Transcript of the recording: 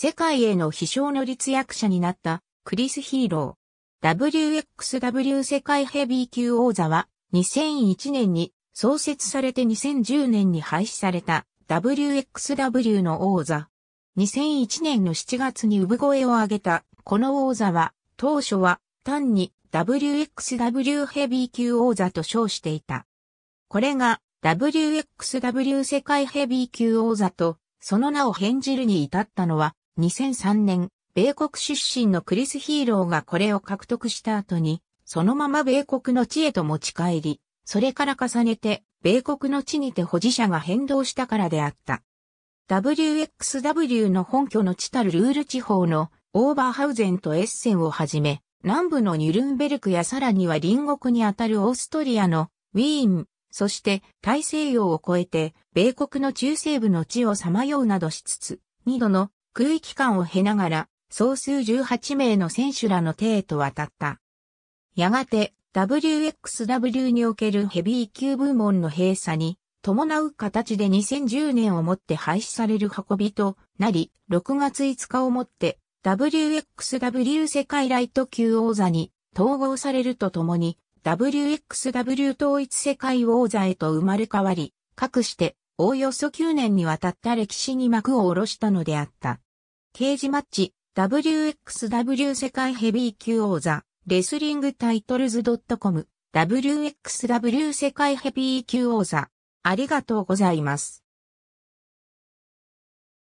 世界への飛翔の立役者になったクリス・ヒーロー。WXW 世界ヘビー級王座は2001年に創設されて2010年に廃止された WXW の王座。2001年の7月に産声を上げたこの王座は当初は単に WXW ヘビー級王座と称していた。これが WXW 世界ヘビー級王座とその名を変じるに至ったのは2003年、米国出身のクリス・ヒーローがこれを獲得した後に、そのまま米国の地へと持ち帰り、それから重ねて、米国の地にて保持者が変動したからであった。WXW の本拠の地たるルール地方のオーバーハウゼンとエッセンをはじめ、南部のニュルンベルクやさらには隣国にあたるオーストリアのウィーン、そして大西洋を越えて米国の中西部の地をさまようなどしつつ、2度の空域間を経ながら、総数18名の選手らの手へと渡った。やがて、WXW におけるヘビー級部門の閉鎖に、伴う形で2010年をもって廃止される運びとなり、6月5日をもって WXW 世界ライト級王座に統合されるとともに、WXW 統一世界王座へと生まれ変わり、かくして、おおよそ9年にわたった歴史に幕を下ろしたのであった。ケージマッチ、WXW 世界ヘビー級王座、レスリングタイトルズ .com、WXW 世界ヘビー級王座。ありがとうございます。